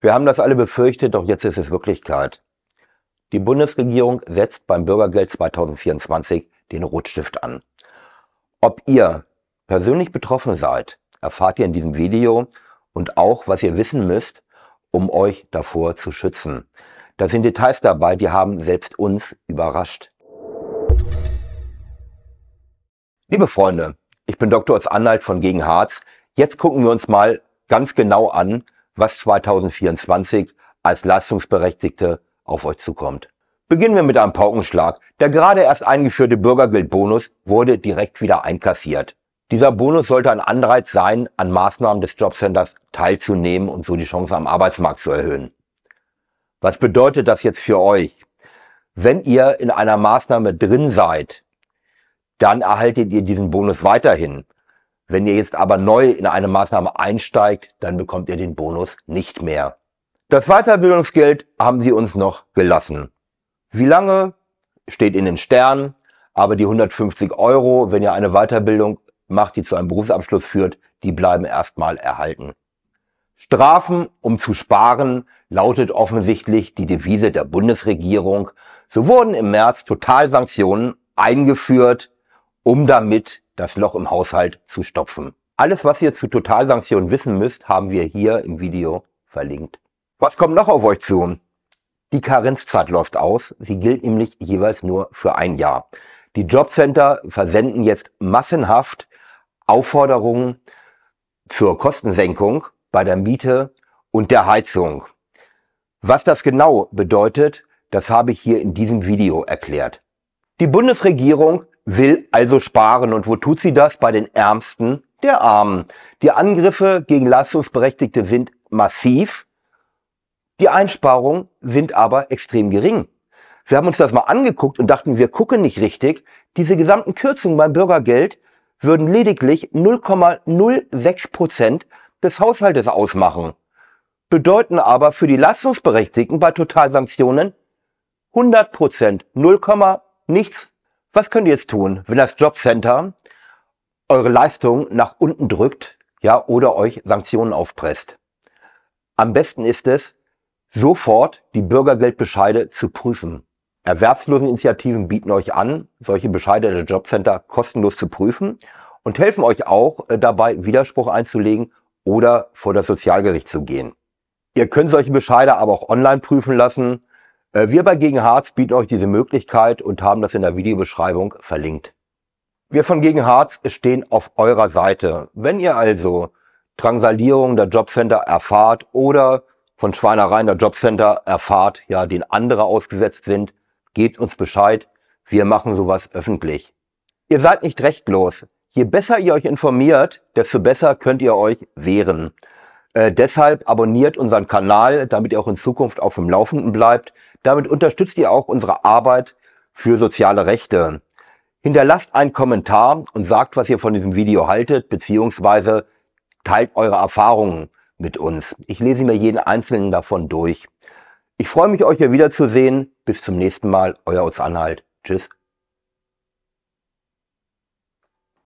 Wir haben das alle befürchtet, doch jetzt ist es Wirklichkeit. Die Bundesregierung setzt beim Bürgergeld 2024 den Rotstift an. Ob ihr persönlich betroffen seid, erfahrt ihr in diesem Video und auch, was ihr wissen müsst, um euch davor zu schützen. Da sind Details dabei, die haben selbst uns überrascht. Liebe Freunde, ich bin Dr. Otz Anhalt von Gegen Harz. Jetzt gucken wir uns mal ganz genau an, was 2024 als Leistungsberechtigte auf euch zukommt. Beginnen wir mit einem Paukenschlag. Der gerade erst eingeführte Bürgergeldbonus wurde direkt wieder einkassiert. Dieser Bonus sollte ein Anreiz sein, an Maßnahmen des Jobcenters teilzunehmen und so die Chance am Arbeitsmarkt zu erhöhen. Was bedeutet das jetzt für euch? Wenn ihr in einer Maßnahme drin seid, dann erhaltet ihr diesen Bonus weiterhin. Wenn ihr jetzt aber neu in eine Maßnahme einsteigt, dann bekommt ihr den Bonus nicht mehr. Das Weiterbildungsgeld haben sie uns noch gelassen. Wie lange steht in den Sternen, aber die 150 Euro, wenn ihr eine Weiterbildung macht, die zu einem Berufsabschluss führt, die bleiben erstmal erhalten. Strafen, um zu sparen, lautet offensichtlich die Devise der Bundesregierung. So wurden im März Totalsanktionen eingeführt, um damit das Loch im Haushalt zu stopfen. Alles, was ihr zu Totalsanktionen wissen müsst, haben wir hier im Video verlinkt. Was kommt noch auf euch zu? Die Karenzzeit läuft aus. Sie gilt nämlich jeweils nur für ein Jahr. Die Jobcenter versenden jetzt massenhaft Aufforderungen zur Kostensenkung bei der Miete und der Heizung. Was das genau bedeutet, das habe ich hier in diesem Video erklärt. Die Bundesregierung will also sparen. Und wo tut sie das? Bei den Ärmsten der Armen. Die Angriffe gegen Leistungsberechtigte sind massiv. Die Einsparungen sind aber extrem gering. Wir haben uns das mal angeguckt und dachten, wir gucken nicht richtig. Diese gesamten Kürzungen beim Bürgergeld würden lediglich 0,06 Prozent des Haushaltes ausmachen, bedeuten aber für die Leistungsberechtigten bei Totalsanktionen 100 Prozent, 0, nichts was könnt ihr jetzt tun, wenn das Jobcenter eure Leistung nach unten drückt, ja, oder euch Sanktionen aufpresst? Am besten ist es, sofort die Bürgergeldbescheide zu prüfen. Erwerbsloseninitiativen bieten euch an, solche Bescheide der Jobcenter kostenlos zu prüfen und helfen euch auch äh, dabei, Widerspruch einzulegen oder vor das Sozialgericht zu gehen. Ihr könnt solche Bescheide aber auch online prüfen lassen äh, wir bei Gegenharz bieten euch diese Möglichkeit und haben das in der Videobeschreibung verlinkt. Wir von Gegenharz stehen auf eurer Seite. Wenn ihr also Drangsalierung der Jobcenter erfahrt oder von Schweinereien der Jobcenter erfahrt, ja, den andere ausgesetzt sind, gebt uns Bescheid. Wir machen sowas öffentlich. Ihr seid nicht rechtlos. Je besser ihr euch informiert, desto besser könnt ihr euch wehren. Äh, deshalb abonniert unseren Kanal, damit ihr auch in Zukunft auf dem Laufenden bleibt. Damit unterstützt ihr auch unsere Arbeit für soziale Rechte. Hinterlasst einen Kommentar und sagt, was ihr von diesem Video haltet, beziehungsweise teilt eure Erfahrungen mit uns. Ich lese mir jeden einzelnen davon durch. Ich freue mich, euch hier wiederzusehen. Bis zum nächsten Mal, euer Utz Anhalt. Tschüss.